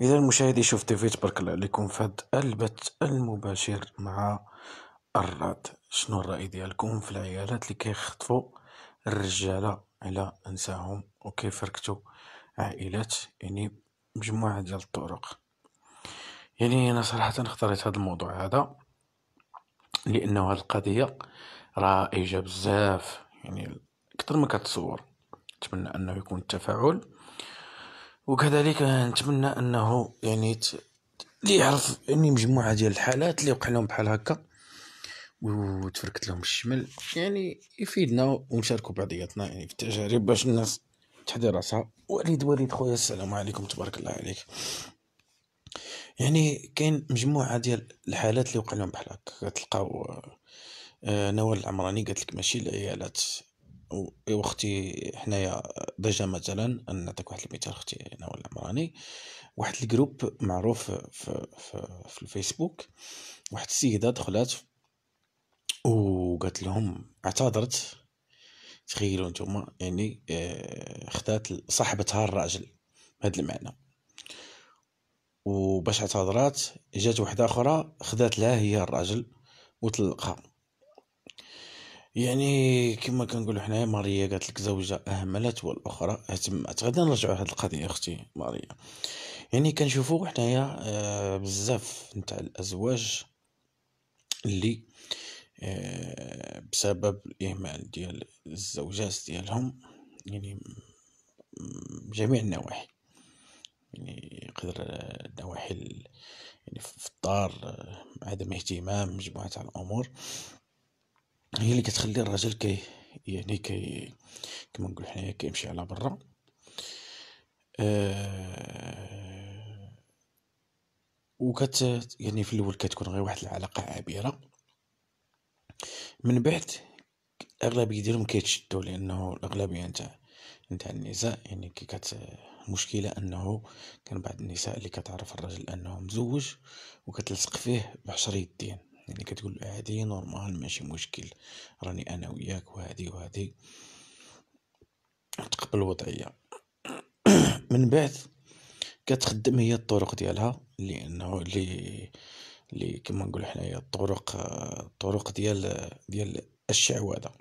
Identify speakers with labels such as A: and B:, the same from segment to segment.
A: إذا المشاهد يشوف تيفي تبارك الله عليكم فهاد البث المباشر مع الراد شنو الرأي ديالكم في العيالات اللي كيخطفوا الرجالة على انساهم وكيف ركتوا عائلات يعني مجموعة ديال الطرق يعني أنا صراحة اختاريت هذا الموضوع هذا لأنه هذه القضية رائجة بزاف يعني أكثر ما كتصور نتمنى أنه يكون التفاعل وكذلك نتمنى انه يعني ت... اللي يعرف يعني مجموعه ديال الحالات اللي وقع لهم بحال هكا وتفركت لهم الشمل يعني يفيدنا ونشاركوا بعضياتنا يعني في التجارب باش الناس تحضر راسها وليد وليد خويا السلام عليكم تبارك الله عليك يعني كاين مجموعه ديال الحالات اللي وقع لهم بحال هكا كتلقاو آه، نوال العمراني قالت لك ماشي العيالات واختي حنايا ديجا مثلا نعطيك واحد المثال اختي انا ولا مراني واحد الجروب معروف في, في, في الفيسبوك واحد السيده دخلات وقالت لهم اعتذرت تخيلوا نتوما يعني آه، خدات صاحبتها الراجل بهذا المعنى وباش اعتذرات جات وحده اخرى خدات لها هي الراجل وطلقها يعني كما كنقولوا حنايا ماريا قالت لك زوجة أهملت والأخرى اهتمت غادي نرجعوا لهاد القضية أختي ماريا يعني كنشوفوا حنايا آه، بزاف نتاع الأزواج اللي آه، بسبب الإهمال ديال الزوجات ديالهم يعني جميع النواحي يعني يقدر النواحي يعني في الدار آه، عدم اهتمام مجموعة الأمور هي اللي كتخلي الرجل كي يعني كي كما نقول حنايا كيمشي على برا آه وكت يعني في الاول كتكون غير واحد العلاقه عابره من بعد الاغلبيه ديالهم كيتشدوا لانه الاغلبيه نتاع انت النساء يعني كي كت المشكله انه كان بعض النساء اللي كتعرف الرجل انه مزوج وكتلصق فيه بعشر يدين يعني كتقول هذه نورمال ماشي مشكل راني انا وياك وهذه وهذه تقبل الوضعيه من بعد كتخدم هي الطرق ديالها لانه اللي اللي كما نقول حنايا الطرق الطرق ديال ديال الشعوذه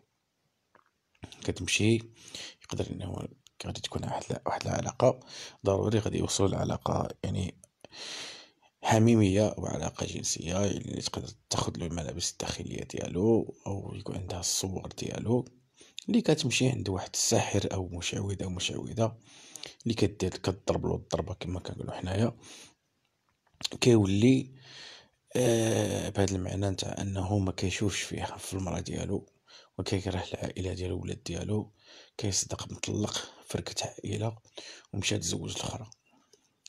A: كتمشي يقدر انه غادي تكون واحد واحد العلاقه ضروري غادي يوصل العلاقه يعني حميميه وعلاقه جنسيه اللي تقدر تاخذ له الملابس الداخليه ديالو او يكون عندها الصور ديالو اللي كتمشي عند واحد الساحر او مشعوذ او مشعوذه اللي كدير كضرب له الضربه كما كنقولوا حنايا كيولي آه بهذا المعنى نتاع انه ما كيشوفش فيها في المراه ديالو وكيكره العائله ديالو الولاد ديالو كيصدق مطلق فركه عائله ومشى تزوج الاخرى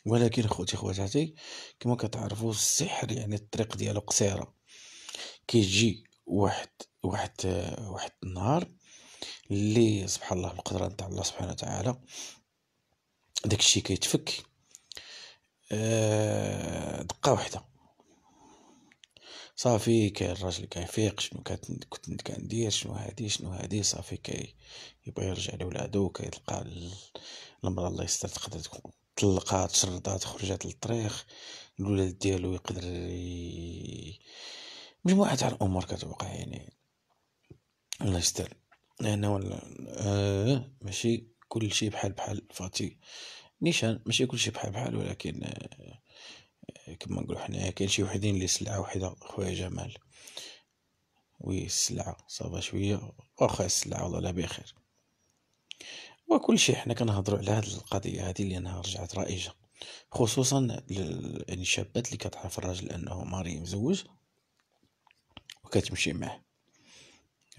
A: ولكن خوتي خواتاتي كما كتعرفوا السحر يعني الطريق ديالو قصيره كيجي واحد واحد واحد النهار اللي سبحان الله بالقدره نتاع الله سبحانه وتعالى داكشي كيتفك آه، دقه واحده صافي كاين الراجل كيفيق شنو كنت كندير شنو هادي شنو هادي صافي كي يبغي يرجع لولادو كيلقى المراه الله يستر تقدر تكون طلقات شردات خرجات للطريق الولاد ديالو يقدر مجموعة تاع الأمور كتوقع يعني الله يستر لأنه ولا آه ماشي كل شيء بحال بحال فاتي نيشان ماشي كل شيء بحال بحال ولكن آه، كما نقولو حنايا كاين شي وحدين لي سلعة وحدة خويا جمال وي السلعة صافا شوية واخا السلعة والله لا بخير شيء حنا كنهضروا على هاد القضيه هادي لانها رجعت رائجه خصوصا يعني الشابات اللي كتعرف الراجل انه ماري مزوج وكتمشي معاه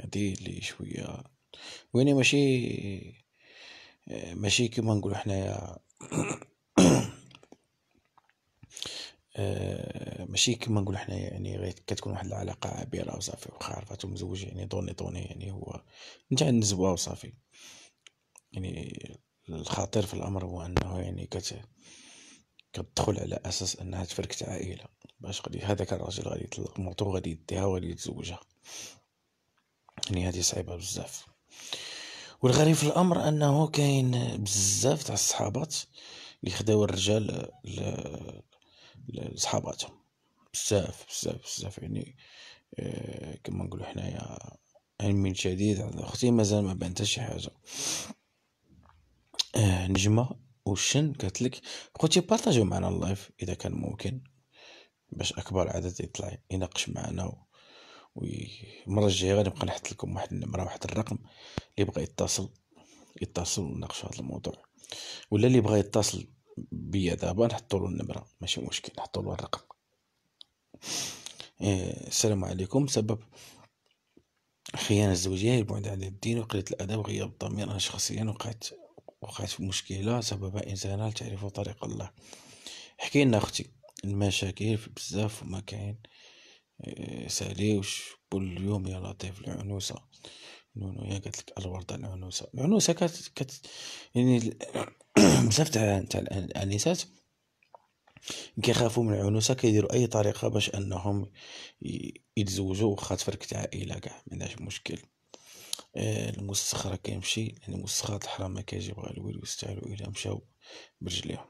A: هادي اللي شويه ويني ماشي ماشي كما نقولو حنايا ماشي كما نقولو حنايا يعني غير كتكون واحد العلاقه عابره وصافي واخا عرفاتو مزوج يعني دوني دوني يعني هو نتاع النزوه وصافي يعني الخطير في الأمر هو أنه يعني كت كتدخل على أساس أنها تفركت عائلة باش غادي هذاك الراجل غادي يطلق مرتو غادي يديها وغادي يتزوجها يعني هذه صعيبة بزاف والغريب في الأمر أنه كاين بزاف تاع الصحابات اللي خداو الرجال لصحاباتهم بزاف بزاف بزاف يعني آه، كما نقولو حنايا علم شديد عند اختي مازال ما بانتش شي حاجه آه، نجمة وشن قالت لك خوتي بارطاجيو معنا اللايف اذا كان ممكن باش اكبر عدد يطلع يناقش معنا و... المره الجايه غادي نبقى نحط لكم واحد النمره واحد الرقم اللي بغى يتصل يتصل ونناقشوا هذا الموضوع ولا اللي بغى يتصل بيا دابا نحطوا له النمره ماشي مشكل نحطوا له الرقم إيه السلام عليكم سبب خيانة الزوجية البعد عن الدين وقلة الأدب وغياب الضمير أنا شخصيا وقعت وقعت مشكله سبب انسانه تعرف طريق الله حكي لنا اختي المشاكل بزاف وما كاين آه، ساليوش كل يوم يا لطيف العنوسه نونو يا قالت لك الورده العنوسه العنوسه كت, كت يعني بزاف تاع تاع الانسات كيخافوا من العنوسه كيديروا اي طريقه باش انهم يتزوجوا وخا تفركت عائله كاع ما عندهاش مشكل آه، المسخرة كيمشي يعني مستخرى الحرام ما كيجي بغا الويل ويستاهلو إلا مشاو برجليهم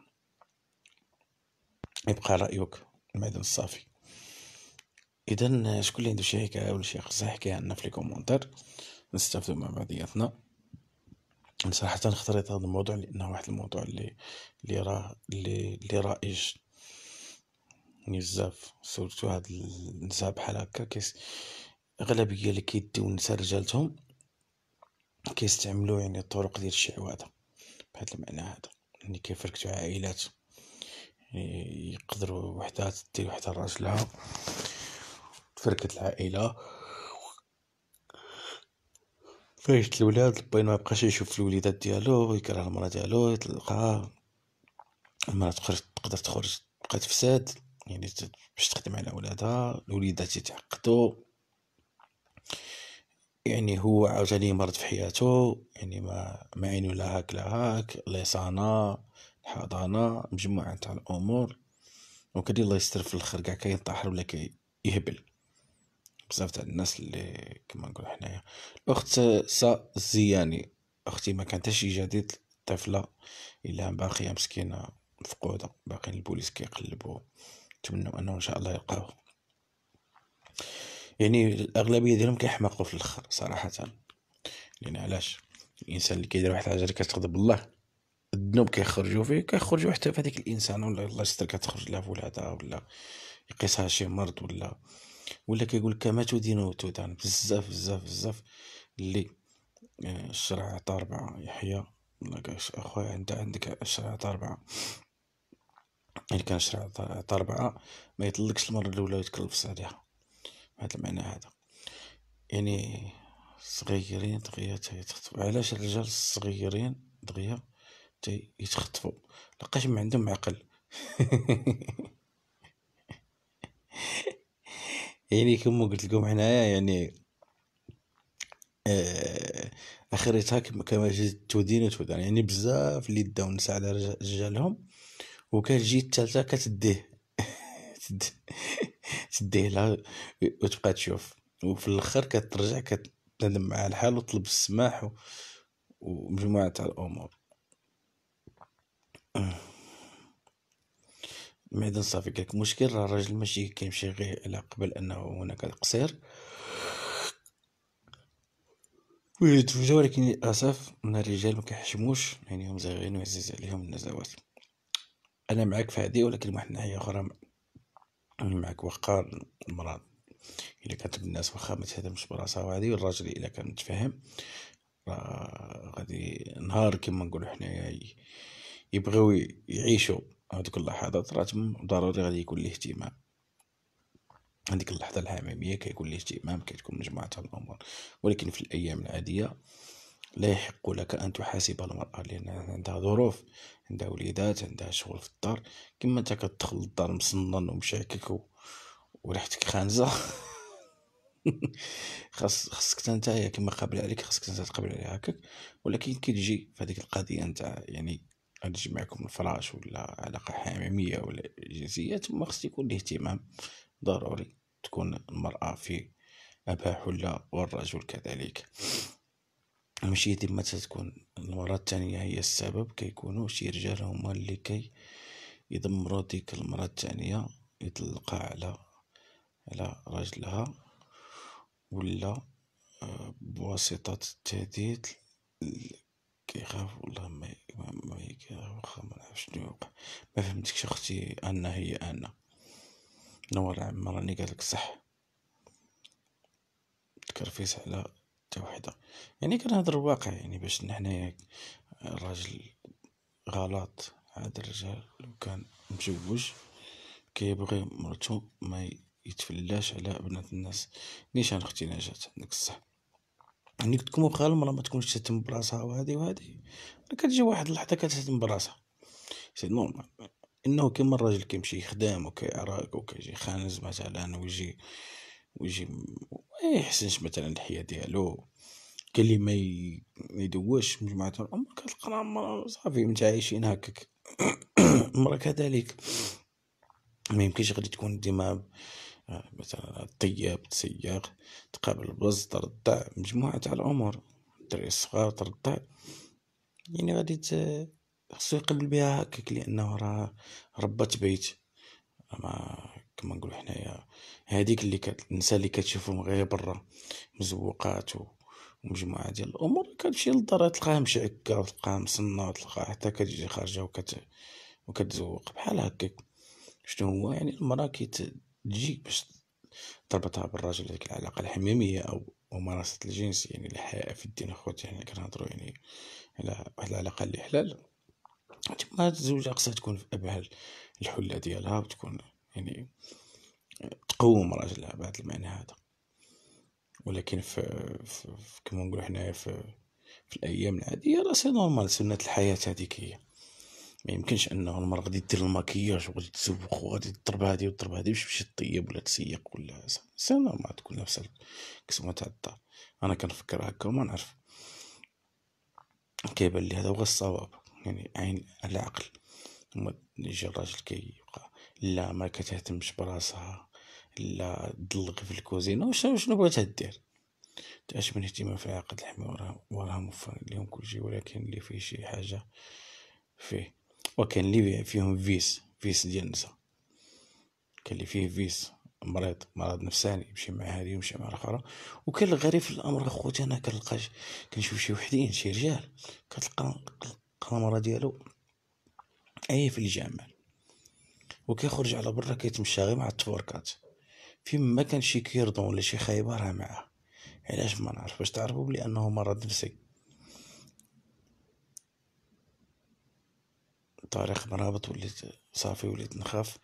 A: يبقى رأيك المعدن الصافي إذا شكون اللي عنده شي حكاية ولا شي قصة يحكيها عنا في لي نستافدو مع بعضياتنا صراحة اخترت هذا الموضوع لأنه واحد الموضوع اللي اللي راه اللي, اللي رائج يعني بزاف سورتو هاد النساء بحال هكا كيس أغلبية اللي كيديو النساء رجالتهم كيستعملو يعني الطرق ديال الشعوذة بهاد المعنى هذا يعني كيفركسو عائلات يعني يقدرو وحدها دير وحده لراجلها تفركت العائلة فاش الولاد الباين ما بقاش يشوف الوليدات ديالو يكره المرا ديالو يطلقها المرا تخرج تقدر تخرج تبقى تفساد يعني باش تخدم على ولادها الوليدات يتعقدو يعني هو عاوتاني مرض في حياته يعني ما ما عينو لا هاك لا هاك ليصانة الحضانة مجموعة تاع الأمور وكدير الله يستر في الآخر كاع كينطحر ولا كيهبل بزاف تاع الناس اللي كما نقول حنايا الأخت سا الزياني أختي ما كانت شي جديد طفلة إلا باقية مسكينة مفقودة باقي البوليس كيقلبو نتمنوا أنه إن شاء الله يلقاوه يعني الاغلبيه ديالهم كيحماقوا في الاخر صراحه لان يعني علاش الانسان اللي كيدير واحد الحاجه اللي كتغضب الله الذنوب كيخرجوا فيه كيخرجوا حتى في هذيك الانسان ولا الله يستر كتخرج لها ولادها ولا يقيسها شي مرض ولا ولا كيقول لك ما تدين وتدان بزاف بزاف بزاف اللي آه، الشرع عطا ربعة يحيى اخويا انت عندك الشرع عطا ربعة اللي يعني كان الشرع عطا ربعة ما يطلقش المرة الأولى ويتكلف عليها هذا المعنى هذا يعني صغيرين دغيا تيتخطفوا علاش الرجال الصغيرين دغيا تيتخطفوا لقاش ما عندهم عقل يعني كما قلت لكم حنايا يعني آه، اخرتها كما تودين وتودان يعني بزاف اللي داو النساء على رجالهم جيت الثالثه كتديه تديه لها وتبقى تشوف وفي الاخر كترجع كتندم مع الحال وتطلب السماح و... ومجموعه تاع الامور المعدن صافي قالك مشكل راه الراجل ماشي كيمشي غير على قبل انه هناك القصير ويتفوجا ولكن للاسف من الرجال ما كيحشموش يعني هم زاغين وعزيز عليهم النزوات انا معك في هذه ولكن واحد الناحيه اخرى معك وقار المرأة إلا كانت الناس واخا ما تهدمش براسها وهذه والراجل إلا كان متفاهم راه غادي نهار كما نقولو حنايا يبغيو يعيشو هادوك اللحظات راه ضروري غادي يكون ليه اهتمام هذيك اللحظه الحميميه كيكون الاهتمام كتكون مجموعه الامور ولكن في الايام العاديه لا يحق لك أن تحاسب المرأة لأن عندها ظروف عندها وليدات عندها شغل في الدار كما أنت كتدخل للدار مصنن ومشاكك و... وريحتك خانزة خاص خاصك انت هي كما قابل عليك خاصك انت تقابل عليها هكاك ولكن كي تجي في هذيك القضيه نتاع يعني غتجي معكم الفراش ولا علاقه حميميه ولا جنسيه ثم خص يكون الاهتمام ضروري تكون المراه في اباح ولا والرجل كذلك ماشي ديما تتكون المرة التانية هي السبب كيكونو شي رجال هما اللي كي يدمرو ديك المرة التانية يطلقها على على راجلها ولا آه، بواسطة التهديد كيخاف والله ما ما واخا ما نعرف شنو يوقع ما فهمتكش اختي انا هي انا نور عمراني قالك صح تكرفيس على حتى وحده يعني كنهضر الواقع يعني باش نحنايا الراجل غلط هاد الرجال لو كان مجوج كيبغي مرتو ما يتفلاش على بنات الناس نيشان اختي نجات عندك الصح يعني تكون بخال المرا ما تكونش تهتم براسها وهادي وهادي كتجي واحد اللحظه كتهتم براسها سي نورمال انه كيما الراجل كيمشي يخدم وكيعرق وكيجي خانز مثلا ويجي ويجي ما يحسنش مثلا الحياه ديالو لي ما يدوش مجموعه الامور كتلقى المراه صافي متعايشين هكاك المراه كذلك ما يمكنش غادي تكون ديما آه، مثلا طياب تسيق تقابل بز ترضع مجموعه تاع الامور الدراري الصغار ترضع يعني غادي خصو يقبل بها هكاك لانه راه ربات بيت ما كما نقولو حنايا هذيك اللي كت... النساء اللي كتشوفهم غير برا مزوقات و... ومجموعه ديال الامور كتمشي للدار تلقاها مشعكه وتلقاها مصنه وتلقاها حتى كتجي خارجه وكت وكتزوق بحال هكاك شنو هو يعني المراه كتجي باش تربطها بالراجل ديك العلاقه الحميميه او ممارسه الجنس يعني الحياء في الدين اخوتي يعني كنهضروا يعني على واحد العلاقه اللي حلال تما الزوجه خصها تكون في ابهى الحله ديالها وتكون يعني تقوم راجلها بهذا المعنى هذا ولكن في, في, في كما نقول حنايا في, في الايام العاديه راه سي نورمال سنه الحياه هذيك هي ما يمكنش انه المراه غادي دير الماكياج وغادي تسوق وغادي تضرب هادي وتضرب هادي باش تمشي طيب ولا تسيق ولا سي نورمال تكون نفس الكسمه تاع الدار انا كنفكر هكا وما نعرف كيبان لي هذا هو الصواب يعني عين العقل ثم يجي الراجل كيبقى لا ما كتهتمش براسها لا تدلق في الكوزينه واش شنو بغات دير من اهتمام في عقد الحمي وراها وراه موفر كلشي ولكن اللي فيه شي حاجه فيه وكان اللي فيهم فيس فيس ديال النساء كان اللي فيه فيس مريض مرض نفساني يمشي مع هذه يمشي مع الاخرى وكان الغريب في الامر اخوتي انا كنلقى كنشوف شي وحدين شي رجال كتلقى القمره ديالو اي في الجمال وكيخرج على برا كيتمشى غير مع التفوركات فين ما كان شي كيردون ولا شي خايبه راه معاه علاش ما نعرف باش تعرفوا بلي انه مرض نفسي طريق مرابط وليت صافي وليت نخاف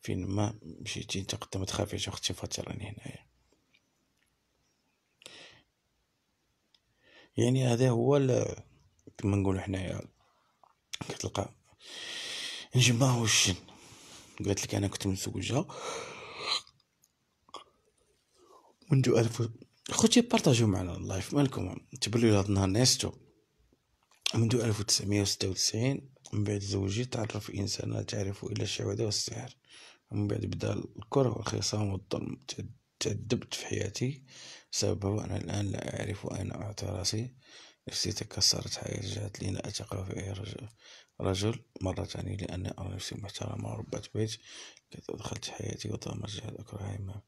A: فين ما مشيتي انت قد ما تخافيش اختي فاتي راني هنايا يعني هذا هو كما نقولوا حنايا كتلقى نجمه والجن قلت لك انا كنت مزوجه منذ ألف خوتي بارطاجيو معنا اللايف مالكم تبلو هاد النهار ناستو منذ 1996 من بعد زوجي تعرف إنسان لا تعرف إلا الشعوذة والسحر من بعد بدا الكره والخصام والظلم تعذبت في حياتي بسببه أنا الآن لا أعرف أين أعطي راسي نفسي تكسرت حياتي جات لي لا أثق في أي رجل رجل مرة ثانية لأن أرى نفسي محترمة وربة بيت كنت أدخلت حياتي وطالما رجعت أكره ما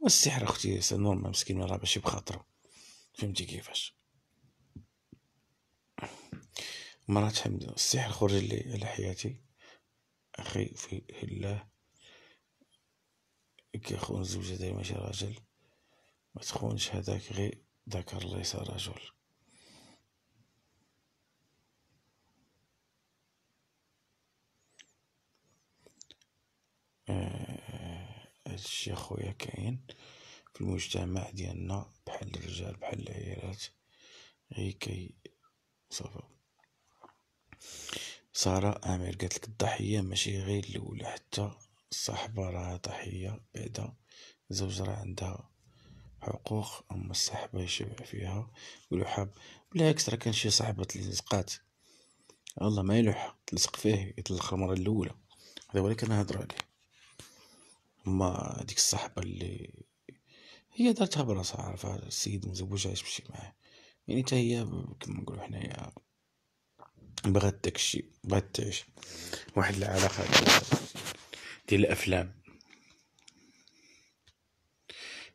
A: والسحر أختي ما مسكين راه باش بخاطره فهمتي كيفاش مرات حمد السحر خرج لي على حياتي أخي في الله كي كيخون الزوجة دايما شي راجل ما تخونش هذاك غير ذكر الله يسا رجل آه، هادشي خويا كاين في المجتمع ديالنا بحال الرجال بحال العيالات غي كي صافا سارة عامر قالت لك الضحية ماشي غير الأولى حتى الصحبة راها ضحية بعدا زوج راه عندها حقوق أما الصحبة يشبع فيها حاب بالعكس راه كان شي صاحبة تلزقات الله ما يلوح تلزق فيه يطلق المرة الأولى هذا ولكن اللي عليه ما ديك الصحبه اللي هي دارتها براسها عارفة السيد مزوجها بشي معاه يعني حتى هي كما نقولو حنايا بغات داكشي بغات تعيش واحد العلاقة ديال الأفلام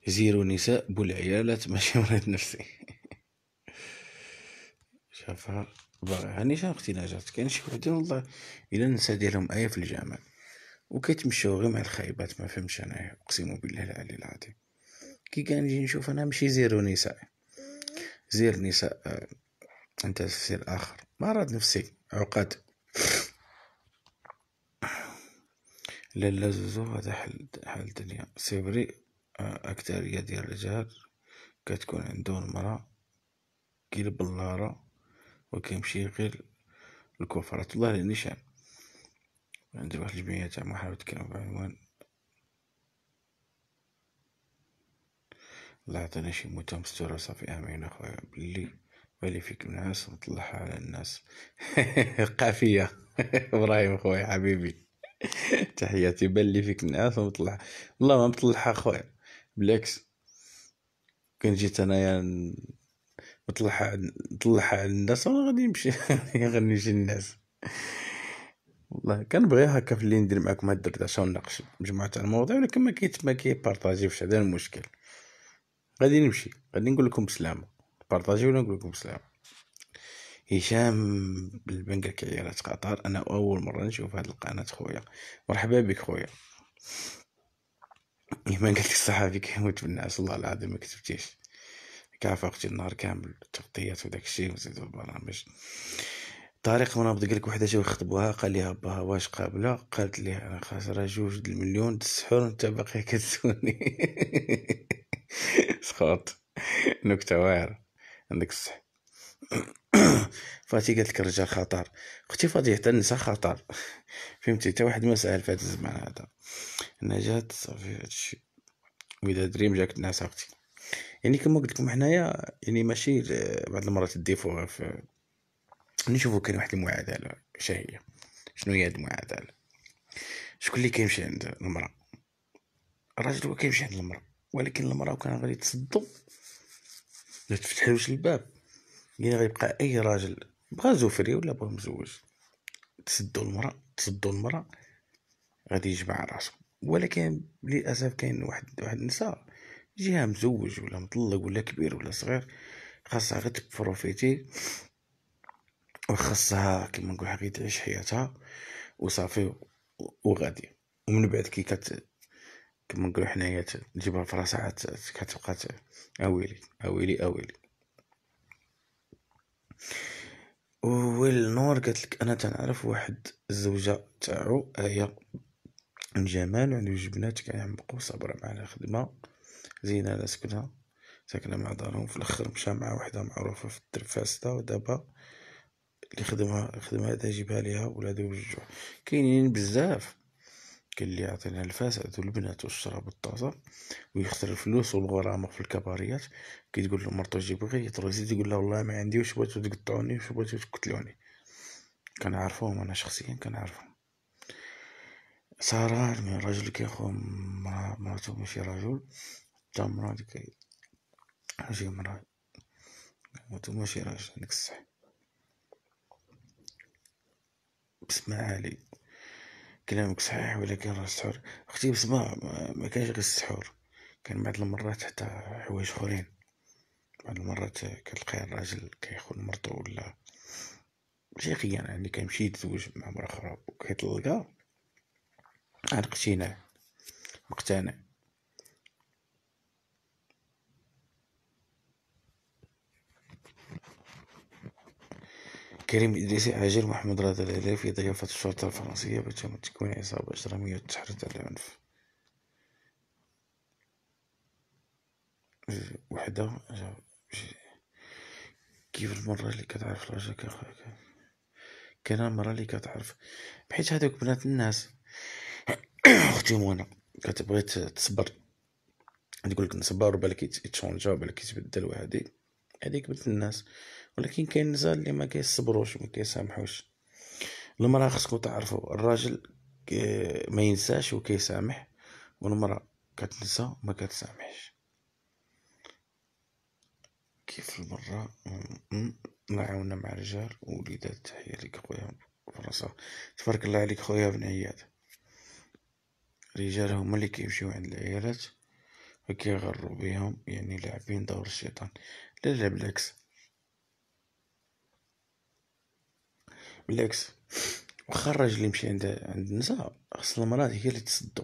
A: زيرو نساء العيالات ماشي مريض نفسي شافها باغي هاني شنو اختي نجات كاين شي وحدين والله الا نسى ديالهم ايه في الجمال وكيتمشاو غير مع الخايبات ما فهمش انا اقسم بالله العلي العظيم كي كنجي نشوف انا ماشي زيرو نساء زير نساء آه، انت تفسير اخر مرض نفسي عقد لا لا زوزو هذا حل حل الدنيا سيبري آه، اكثريه ديال الرجال كتكون عندو المراه كي البلاره وكيمشي غير الكفرات والله نيشان عندي واحد الجمعية تاع محاولة الكلام بعنوان الله يعطينا شي موتة مستورة صافي امين أخويا بلي بالي فيك نعاس نطلعها على الناس قافية إبراهيم اخويا حبيبي تحياتي بالي فيك نعاس ونطلع والله ما مطلعها اخويا بالعكس كان جيت انايا نطلعها نطلعها على الناس وانا غادي نمشي غادي نمشي الناس والله كنبغي هكا في اللي ندير معكم هاد الدردشه ونناقش مجموعه تاع المواضيع ولكن ما كيت ما كيبارطاجيوش هذا المشكل غادي نمشي غادي نقول لكم بسلامه بارطاجي ولا نقول لكم بسلامه هشام بالبنك كعيالات قطر انا اول مره نشوف هاد القناه خويا مرحبا بك خويا إما قلت الصحافي كيموت بالناس والله العظيم ما كتبتيش كافقتي النهار كامل التغطيات وداك الشيء وزيد البرامج طارق منابض قالك وحده جاو يخطبوها قال لها باها واش قابله قالت لي انا خاسره جوج د المليون د السحور انت باقي كتسوني سخوط نكته واعره عندك الصح فاتي قالت لك الرجال خطر اختي فاضي حتى النساء خطر فهمتي حتى واحد ما سال في هذا الزمان هذا جات صافي هادشي واذا دريم جاك الناس اختي يعني كما قلت لكم حنايا يعني ماشي بعض المرات الديفو في نشوفوا كاين واحد المعادله شهيه شنو هي هاد المعادله شكون اللي كيمشي عند المراه الراجل هو كيمشي عند المراه ولكن المراه كان غادي تصدو ما تفتحلوش الباب يعني غيبقى اي راجل بغا زوفري ولا بغا مزوج تسدو المراه تسدو المراه غادي يجمع راسو ولكن للاسف كاين واحد واحد النساء جهه مزوج ولا مطلق ولا كبير ولا صغير خاصها غير تبروفيتي خاصها كيما نقول حقي تعيش حياتها وصافي وغادي ومن بعد كي كت كيما نقولو حنايا تجيبها في راسها عاد كتبقى اويلي اويلي اويلي وويل نور قالت لك انا تنعرف واحد الزوجه تاعو هي من جمال وعندو جوج بنات كيعمقو صابره مع الخدمه زينه على سكنها ساكنه مع دارهم في الاخر مشى مع وحده معروفه في الترفاستا ودابا اللي خدمها خدمها تجيبها ليها ولادو بالجوع كاينين بزاف كاين اللي يعطينا الفاسات البنات والشراب الطازة ويخسر الفلوس والغرامة في الكباريات كي تقول له مرتو جيب غير يطرو يزيد يقول له والله ما عندي واش بغيتو تقطعوني واش بغيتو تقتلوني كنعرفوهم انا شخصيا كنعرفهم سارة من كي كيخو مراتو ماشي رجل تا مرا ديك جي مرا مراتو ماشي راجل هاديك الصح بسمع عالي كلامك صحيح ولكن راه السحور اختي بسمع ما كانش غير السحور كان بعض المرات حتى حوايج اخرين بعض المرات كتلقى الراجل كيخون مرتو ولا شي خيانة يعني كيمشي يتزوج مع مرا اخرى وكيطلقها عرقتينا مقتنع كريم إدريسي هاجر محمد رضا في ضيافة الشرطة الفرنسية بتم تكوين عصابة إجرامية تحرض على العنف وحدة كيف المرة اللي كتعرف رجاك أخاك كان المرة اللي كتعرف بحيت هادوك بنات الناس أختي منى كتبغي تصبر تقولك نصبر بالك يتشونجا بالك يتبدل وهادي هذيك مثل الناس ولكن كاين نزال اللي ما كيصبروش ما كيسامحوش المراه خصكم تعرفوا الراجل ما ينساش وكيسامح والمراه كتنسى وما كتسامحش كيف المرة نعاونا مع الرجال وليدات تحية ليك خويا فرصة تبارك الله عليك خويا بن عياد الرجال هما اللي كيمشيو عند العيالات وكيغرو بيهم يعني لاعبين دور الشيطان لا لا بالعكس بالعكس واخا الراجل اللي عند عند النساء خص المرأة هي اللي تصدو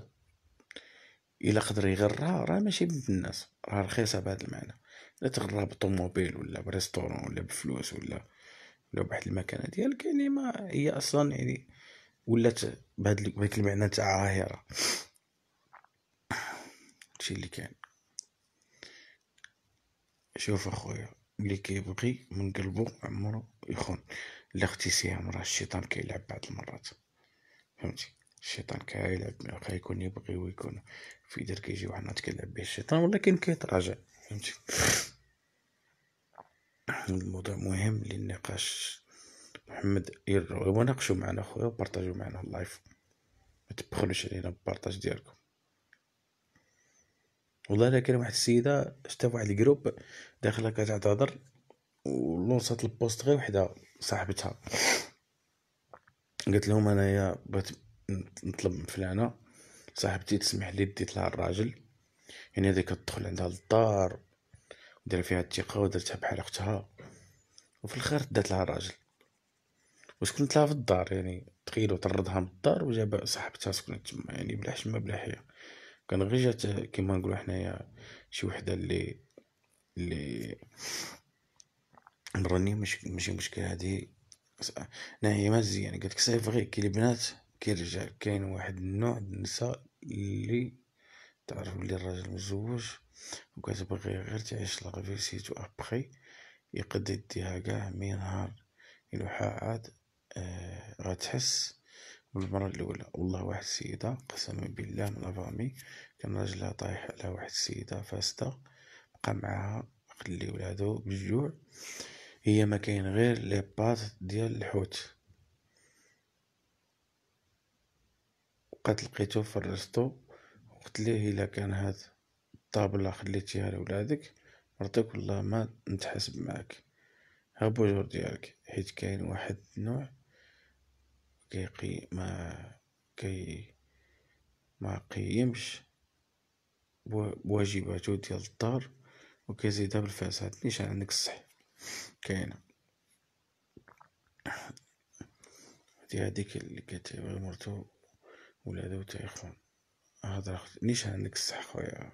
A: الا قدر يغرها راه ماشي بنت الناس راه رخيصة بهذا المعنى لا تغرها بطوموبيل ولا بريستورون ولا بفلوس ولا ولا بواحد المكانة ديالك يعني ما هي اصلا يعني ولات بهذا المعنى تاع عاهره هادشي اللي كان شوف اخويا اللي كيبغي من قلبو عمرو يخون الاغتساء راه الشيطان كيلعب بعض المرات فهمتي الشيطان كيلعب كيكون يبغي ويكون في دير كيجي واحد النهار كيلعب به الشيطان ولكن كيتراجع فهمتي الموضوع مهم للنقاش محمد يناقشوا معنا اخويا وبارطاجيو معنا اللايف ما تبخلوش علينا بالبارطاج ديالكم والله الا كان واحد السيده شتا واحد الجروب داخله كتعتذر ولونصات البوست غير وحده صاحبتها قلت لهم انايا بغيت نطلب من فلانه صاحبتي تسمح لي ديت لها الراجل يعني هذيك تدخل عندها للدار ودير فيها الثقه ودرتها بحال اختها وفي الاخر دات لها الراجل وسكنت لها في الدار يعني تخيلوا طردها من الدار وجاب صاحبتها سكنت تما يعني بلا حشمه بلا حياه كان غير جات كيما نقولو حنايا شي وحده اللي اللي مرني مش ماشي مشكل هادي ناهي مزيان يعني قالت لك سي فري كي البنات كي الرجال كاين واحد النوع النساء اللي تعرف بلي الراجل مزوج وكتبغي غير تعيش لا سيتو ابخي يقدر يديها كاع من نهار يلوحها عاد آه غتحس المرة الأولى والله واحد السيدة قسما بالله من لافامي كان راجلها طايح على واحد السيدة فاسدة بقى معاها خلي ولادو بالجوع هي ما كاين غير لي بات ديال الحوت وقد لقيتو في الرستو وقلت ليه الا كان هاد الطابله خليتيها لولادك مرتك والله ما نتحاسب معاك ها بوجور ديالك حيت كاين واحد النوع قي ما كي ما قيمش بواجباتو ديال الدار وكيزيدها بالفساد ليش عندك الصح كاينه هادي هاديك اللي كتبغي مرتو ولادو تيخون هضر نيشان عندك الصح خويا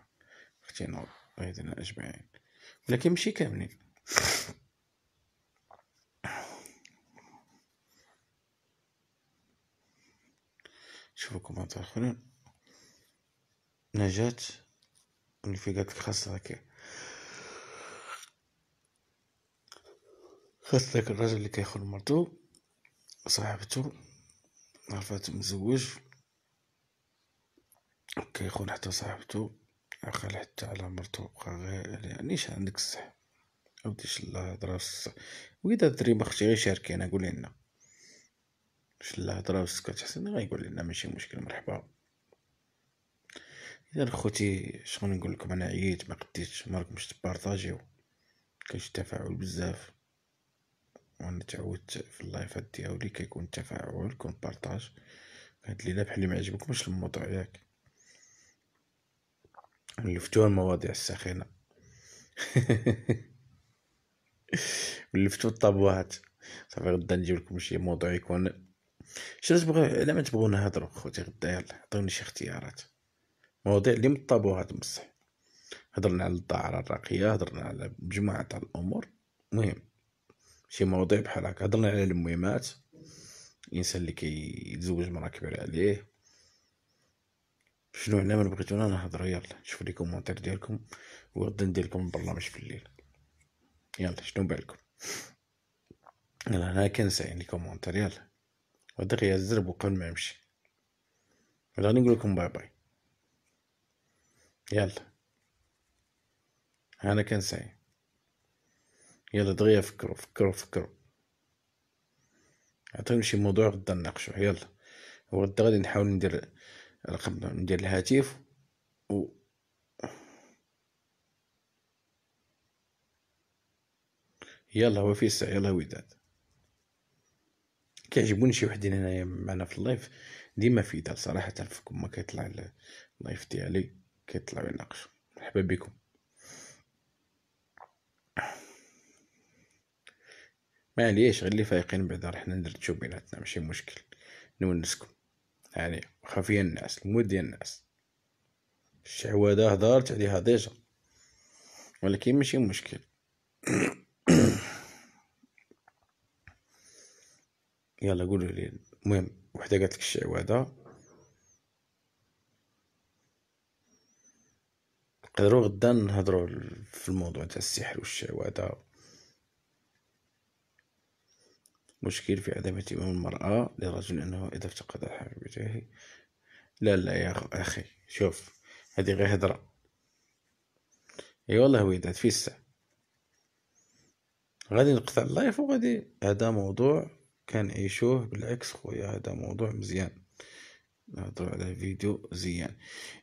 A: اختي نور ايضا اجمعين ولكن ماشي كاملين نشوفكم مع اخرين نجات اللي في قالك خاصة هكا خاص ذاك الراجل اللي كيخون مرتو صاحبتو عرفات مزوج كيخون حتى صاحبتو عقل حتى على مرتو بقى غير يعني عندك الصح عاوديش الله هضره الصح واذا دري ما غير شاركي انا قولي لنا باش الهضره والسكوت حسن غيقول لنا ماشي مشكل مرحبا اذا خوتي شغل نقول لكم انا عييت ما قديتش مارك باش تبارطاجيو كاينش تفاعل بزاف وانا تعودت في اللايفات ديالي كيكون تفاعل كون بارطاج هاد الليله بحال ما عجبكمش الموضوع ياك ولفتوها المواضيع الساخنه ولفتو الطابوات صافي غدا نجيب لكم شي موضوع يكون شنو تبغي على ما تبغوا نهضروا خوتي غدا يلا عطيوني شي اختيارات مواضيع اللي مطابوها بصح هضرنا على الدعارة الراقية هضرنا على مجموعة تاع الأمور مهم شي مواضيع بحال هكا هضرنا على المهمات الإنسان اللي كيتزوج مرا كبيرة عليه شنو هنا ما بغيتونا نهضروا يلا نشوف لي كومونتير ديالكم وغدا ندير لكم البرنامج في الليل يلا شنو بالكم يلا انا كنسى يعني كومونتير يلا ودغيا الزرب وقبل ما يمشي راني نقول لكم باي باي يلا انا كنساي يلا دغيا فكروا فكروا فكروا عطيني شي موضوع غدا نناقشوه يلا وغدا غادي نحاول ندير رقم ندير الهاتف و يلا وفي الساعة يلا وداد كيعجبوني شي وحدين هنايا معنا في اللايف ديما فيدا صراحه فكم ما كيطلع اللايف ديالي كيطلع يناقشو مرحبا بكم ما عليش غير اللي فايقين بعدا راه حنا ندردشو بيناتنا ماشي مشكل نونسكم يعني واخا فيا الناس المود ديال الناس الشعوذه هضرت عليها ديجا ولكن ماشي مشكل يلا قولوا لي المهم وحده قالت لك الشعوذه نقدروا غدا نهضروا في الموضوع تاع السحر والشعوذه مشكل في عدم اهتمام المرأة للرجل أنه إذا افتقد حبيبته لا لا يا أخي شوف هذه غير هضرة اي والله وداد في الساعة غادي نقطع اللايف وغادي هذا موضوع كان يشوه بالعكس خويا هذا موضوع مزيان نهضروا على فيديو زيان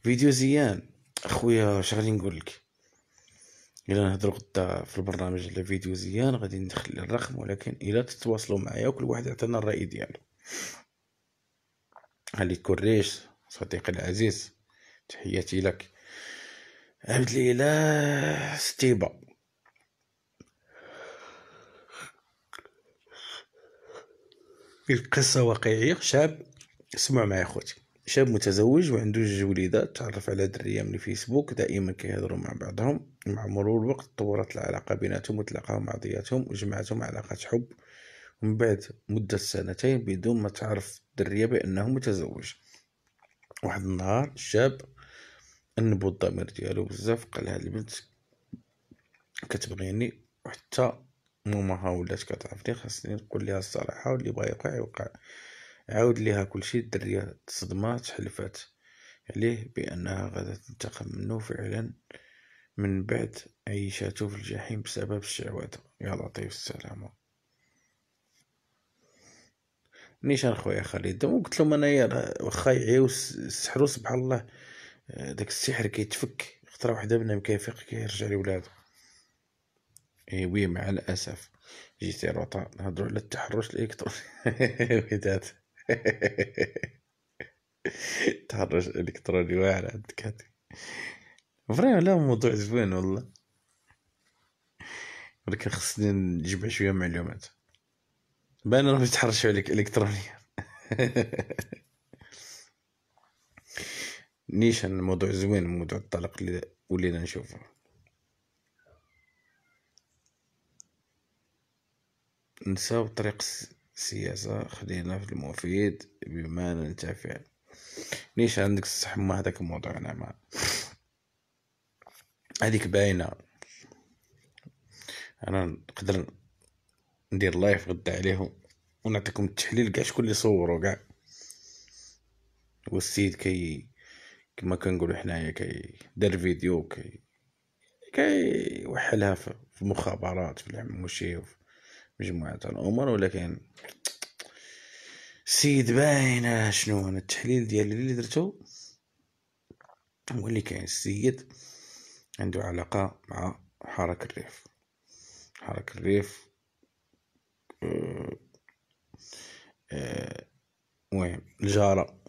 A: فيديو زيان خويا اش غادي نقول لك الا نهضروا غدا في البرنامج على فيديو زيان غادي ندخل الرقم ولكن الا تتواصلوا معايا وكل واحد يعطينا الراي ديالو علي كوريش صديقي العزيز تحياتي لك عبد الاله ستيبا القصة واقعية شاب اسمع معي خوتي شاب متزوج وعنده جوج وليدات تعرف على دريه من الفيسبوك دائما كيهضروا مع بعضهم مع مرور الوقت تطورت العلاقه بيناتهم وتلاقاو مع بعضياتهم وجمعتهم علاقه حب ومن بعد مده سنتين بدون ما تعرف الدريه بانه متزوج واحد النهار الشاب انبو الضمير ديالو بزاف قال هاد البنت كتبغيني وحتى مو محاولة ولات كتعرفني خاصني نقول ليها الصراحة واللي بغا يوقع يوقع عاود ليها كلشي الدرية تصدمات حلفات عليه بأنها غادا تنتقم منه فعلا من بعد عيشاتو في الجحيم بسبب الشعوذة يا لطيف السلامة نيشان خويا خالد قلت لهم انايا واخا يعيو السحرو سبحان الله آه، داك السحر كيتفك خطره وحده منهم كيفيق كيرجع لولادو اي وي مع الأسف جيتي روطا نهضروا على التحرش الإلكتروني ودات التحرش الإلكتروني واعر عندك هادي فري لا موضوع زوين والله ولكن خصني نجمع شويه معلومات بان راهم يتحرشوا عليك الكترونيا نيشان موضوع زوين موضوع الطلاق اللي ولينا نشوفه نساو طريق السياسة خلينا في المفيد بما ننتفع ليش عندك ما هذاك الموضوع نعم هذيك باينة انا نقدر ندير لايف غدا عليه ونعطيكم التحليل كاع شكون اللي صوروا كاع والسيد كي كما كنقولوا حنايا كي دار فيديو كي كي وحلها في المخابرات في الحموشي وفي مجموعة الأمور ولكن السيد باين شنو أنا التحليل ديالي اللي درتو هو اللي كاين السيد عنده علاقة مع حركة الريف حركة الريف آه، آه، المهم الجارة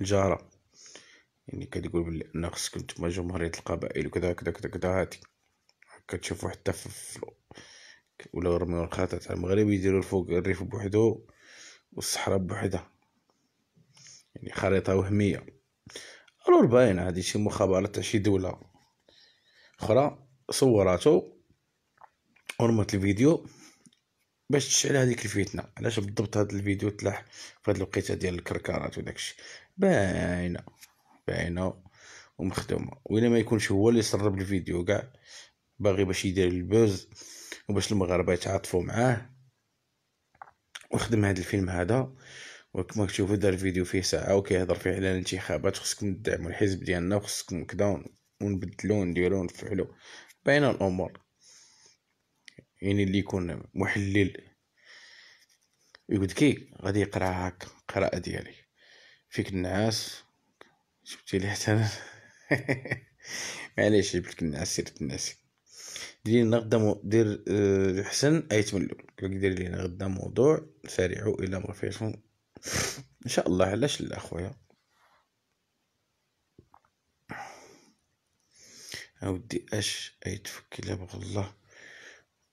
A: الجارة يعني كتقول بلي انا خصكم نتوما جمهورية القبائل وكذا كذا كذا كذا هادي كتشوفو حتى في ولو رميو الخاتة تاع المغرب يديروا الفوق الريف بوحدو والصحراء بوحدها يعني خريطة وهمية الور باين هادي شي مخابرات تاع شي دولة أخرى صوراتو ورمت الفيديو باش تشعل هذيك الفتنة علاش بالضبط هاد الفيديو تلاح في هاد الوقيته ديال الكركارات وداكشي باينة باينة ومخدومة وإلا ما يكونش هو اللي سرب الفيديو كاع باغي باش يدير البوز وباش المغاربه يتعاطفوا معاه وخدم هذا الفيلم هذا وكما كتشوفوا دار فيديو فيه ساعه وكيهضر فيه على الانتخابات خصكم تدعموا الحزب ديالنا وخصكم كدا ونبدلو ونديرو نفعلو باينه الامور يعني اللي يكون محلل كي إيه، غادي يقرا هاك القراءه ديالي فيك النعاس شفتي لي حتى معليش جبت لك النعاس سيرت النعاس دير لنا غدا مو... دير الحسن آه ايتملو قالك دير لينا غدا موضوع نسارعو الى ما فيهش ان شاء الله علاش لا خويا اودي اش اي تفكي لا الله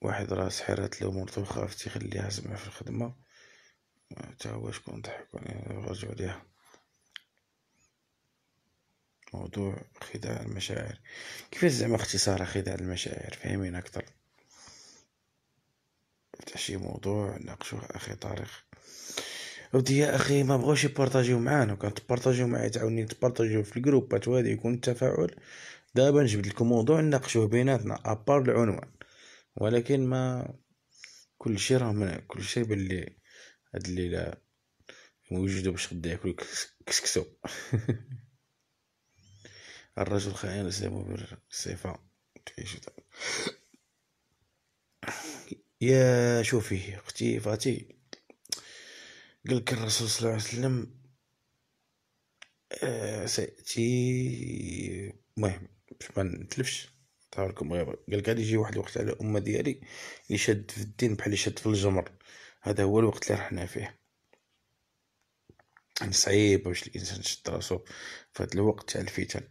A: واحد راس حيرات لو مرتو خافت يخليها سمع في الخدمه تا هو شكون ضحك يعني عليها ليها موضوع خداع المشاعر كيفاش زعما اختصار خداع المشاعر فهمين اكثر تاع شي موضوع ناقشوه اخي طارق ودي يا اخي ما بغوش يبارطاجيو معانا كان تبارطاجيو معايا تعاوني تبارطاجيو في الجروبات وهذا يكون التفاعل دابا نجبد لكم موضوع نناقشوه بيناتنا ابار العنوان ولكن ما كل شيء راه كل شيء باللي هاد الليله موجودو باش غدا ياكلو كسكسو الرجل خائن سيف مبرر سيف تعيش يا شوفي اختي فاتي قالك الرسول صلى الله عليه وسلم آه سياتي المهم باش ما نتلفش لكم قالك غادي يجي واحد الوقت على الامه ديالي اللي شاد في الدين بحال اللي شاد في الجمر هذا هو الوقت اللي رحنا فيه صعيب باش الانسان يشد راسو في هذا الوقت تاع الفتن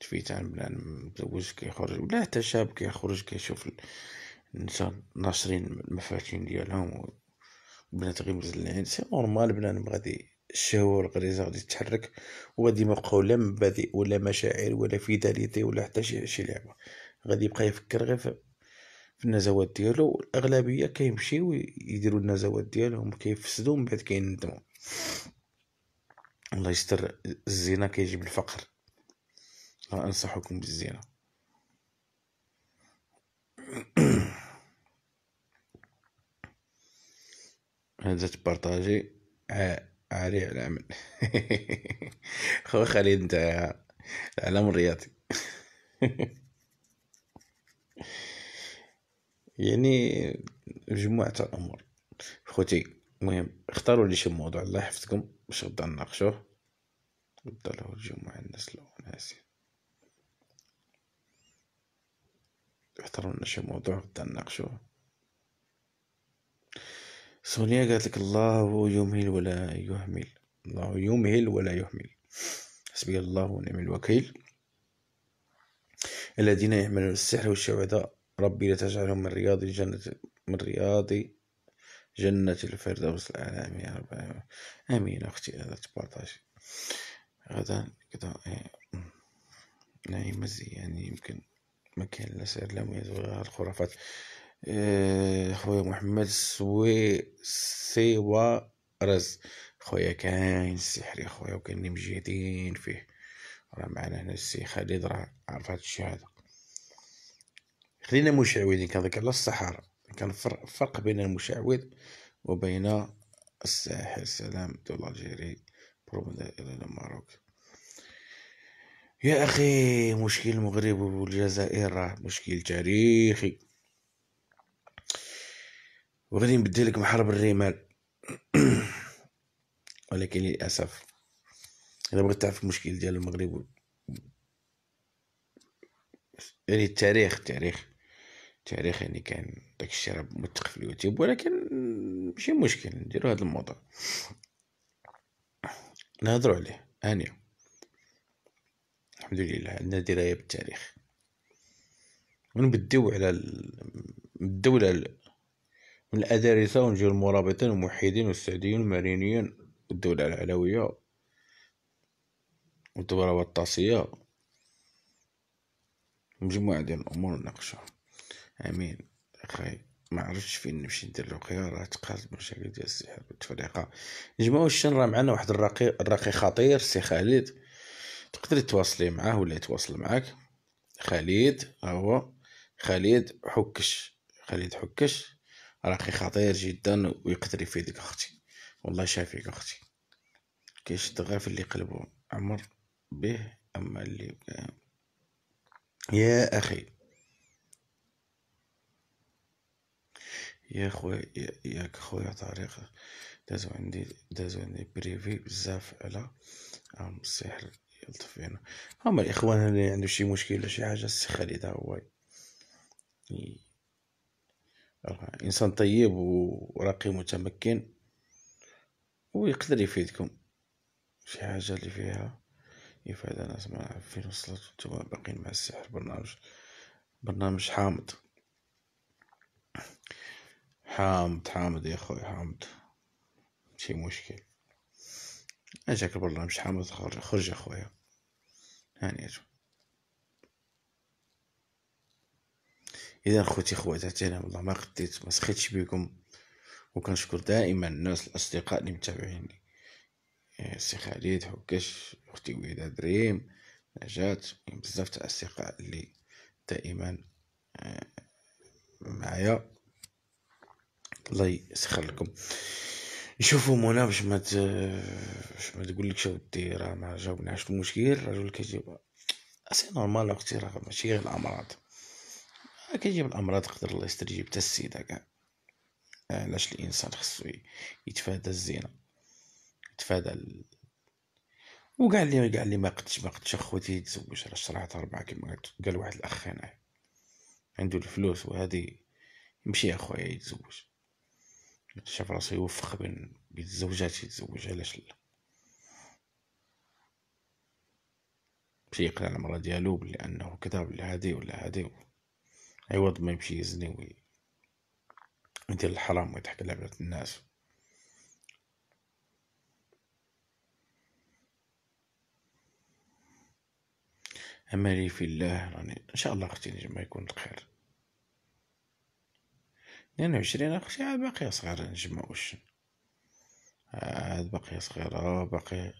A: تفيت عن بلان متزوج كيخرج ولا حتى شاب كيخرج كيشوف النساء ناشرين المفاتين ديالهم وبنات غير مزلعين يعني، سي نورمال بنادم غادي الشهوة والغريزة غادي تتحرك وغادي ما بقاو لا مبادئ ولا مشاعر ولا فيداليتي ولا حتى شي شي لعبة غادي يبقى يفكر غير في النزوات ديالو الأغلبية كيمشيو يديرو النزوات ديالهم كيفسدو من بعد كيندمو الله يستر الزنا كيجيب الفقر لا أنصحكم بالزنا هذا تبارطاجي عاري على العمل خويا خالد انت العالم الرياضي يعني مجموعة الأمور خوتي المهم اختاروا لي شي موضوع الله يحفظكم باش غدا نناقشوه غدا الجمعة الناس الأول ناسي يحضر لنا شي موضوع بدنا نناقشوه سونيا قالت لك الله يمهل ولا يهمل الله يمهل ولا يهمل حسبي الله ونعم الوكيل الذين يعملون السحر والشعوذة ربي لا تجعلهم من رياض الجنة من رياض جنة الفردوس الأعلى يا رب آمين أختي هذا 17 غدا كذا إيه، نعيمة يعني يمكن مكان لا لم يزولها الخرافات آه، خويا محمد سوي سيوا رز خويا كاين السحري خويا وكان مجيدين فيه راه معنا هنا السي خالد راه عارف هاد الشي هذا خلينا مشعوذين كنذكر على الصحراء كان فرق بين المشعوذ وبين الساحر سلام دو لالجيري بروبندا الى الماروك يا أخي مشكل المغرب والجزائر راه مشكل تاريخي وغادي نبدلك محرب الرمال ولكن للأسف انا بغيت تعرف المشكل ديال المغرب يعني التاريخ التاريخ التاريخ يعني كان داكشي راه متق في اليوتيوب ولكن ماشي مشكل نديرو هذا الموضوع نهضروا عليه هانيه الحمد لله عندنا درايه بالتاريخ ونبداو على الدوله على من الادارسه ونجيو المرابطين والموحدين والسعديين والمرينيين والدوله العلويه والدوله الوطاسيه مجموعه ديال الامور ناقشها امين اخي ما عرفتش فين نمشي ندير الرقيه راه تقالت مشاكل ديال السحر والتفريقه نجمعوا الشن راه معنا واحد الرقي الرقي خطير سي خالد تقدري تواصلي معاه ولا يتواصل معاك خالد هو خالد حكش خالد حكش راقي خطير جدا ويقدر يفيدك اختي والله شافيك اختي كيشد غير في اللي قلبه عمر به اما اللي يا اخي يا خويا ياك خويا طارق دازو عندي دازو عندي بريفي بزاف على السحر يلطف هما الاخوان اللي عنده شي مشكل ولا شي حاجه السي خالد هو راه انسان طيب وراقي متمكن ويقدر يفيدكم شي حاجه اللي فيها يفيد الناس ما عارفين وصلت نتوما باقيين مع السحر برنامج برنامج حامض حامض حامض يا خويا حامض شي مشكل اجاك البرنامج حامض خرج خرج يا خويا هاني يعني اذا خوتي خواتاتي انا والله ما قديت ما سخيتش بكم وكنشكر دائما الناس الاصدقاء اللي متابعيني السي آه، خالد حكش اختي وليده دريم نجات يعني بزاف تاع الاصدقاء اللي دائما آه، معايا الله يسخر لكم يشوفوا منى باش ما باش ما تقولكش اودي راه ما جاوبناش في المشكل الراجل كيجيب سي نورمال اختي راه ماشي غير الامراض كيجيب الامراض قدر الله يستر يجيب حتى السيده كاع علاش الانسان خصو يتفادى الزينه يتفادى ال... وكاع اللي كاع اللي ما قدش ما قدش اخوتي يتزوج راه شرعت اربعه كما قال واحد الاخ هنا عنده الفلوس وهذه يمشي اخويا يتزوج شاف راسو يوفق بين بين الزوجات يتزوج علاش لا مشي يقنع المرا ديالو بلي انه كذا ولا هادي ولا هادي عوض ما يمشي يزني وي يدير الحرام ويضحك على بنات الناس امالي في الله راني ان شاء الله اختي نجم ما يكون الخير اثنين وعشرين اختي عاد باقية صغيرة نجمع وش عاد باقية صغيرة آه، باقية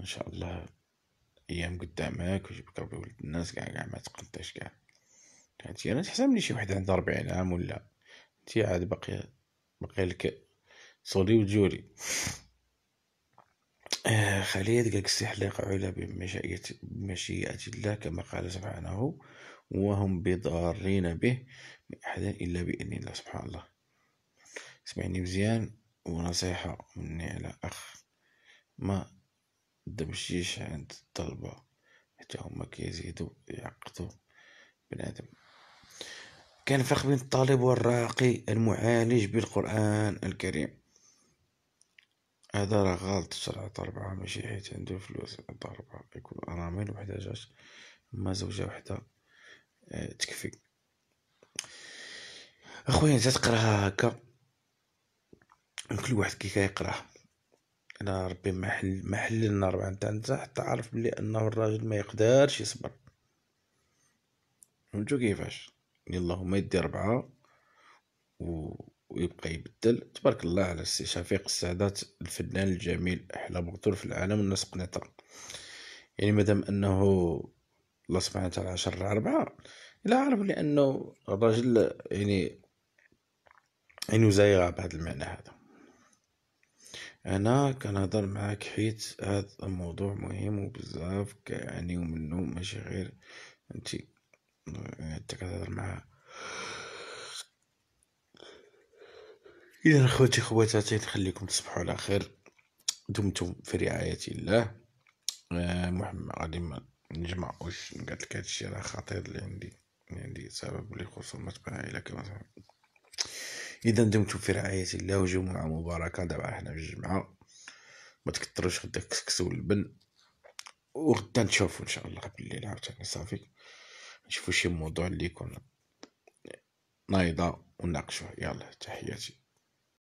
A: ان شاء الله ايام قدامك بك ربي ولد الناس كاع كاع ما تقنتش كاع انت انا تحسبني شي واحد عنده ربعين عام ولا انت عاد باقية باقية لك صولي وجوري آه، خليت خلي هذيك السحليق علا بمشيئة الله كما قال سبحانه وهم بضارين به من أحد إلا بإذن الله سبحان الله سمعني مزيان ونصيحة مني على أخ ما تدمشيش عند الطلبة حتى هما كيزيدو يعقدو بنادم كان فرق بين الطالب والراقي المعالج بالقرآن الكريم هذا راه غلط شرع طالب ماشي حيت عنده فلوس طالب يكون أرامل وحداجات ما زوجة وحدة آه، تكفي اخويا انت تقراها هكا كل واحد كي كيقرا انا ربي ما حل ما حل لنا انت حتى عارف بلي انه الراجل ما يقدرش يصبر فهمتو كيفاش يلا هما يدي ربعه و... ويبقى يبدل تبارك الله على السي شفيق السادات الفنان الجميل احلى مغتور في العالم الناس قنعته يعني مادام انه الله سبحانه وتعالى شرع أربعة إلا عارف لأنه الرجل يعني عينو يعني زايغة بهذا المعنى هذا أنا كنهضر معاك حيت هذا الموضوع مهم وبزاف كيعانيو منو ماشي غير أنت انت كتهضر مع إذا خواتي خواتاتي نخليكم تصبحوا على خير دمتم في رعاية الله آه، محمد غادي نجمع واش قالت لك هادشي راه خطير اللي عندي اللي عندي سبب ما تبقى العائله كما اذا دمتم في رعايه الله وجمعه مباركه دابا حنا في الجمعه ما تكثروش غدا الكسكس واللبن وغدا نشوفو ان شاء الله قبل الليل عاوتاني صافي نشوفو شي موضوع اللي يكون نايضه ونناقشوه يلا تحياتي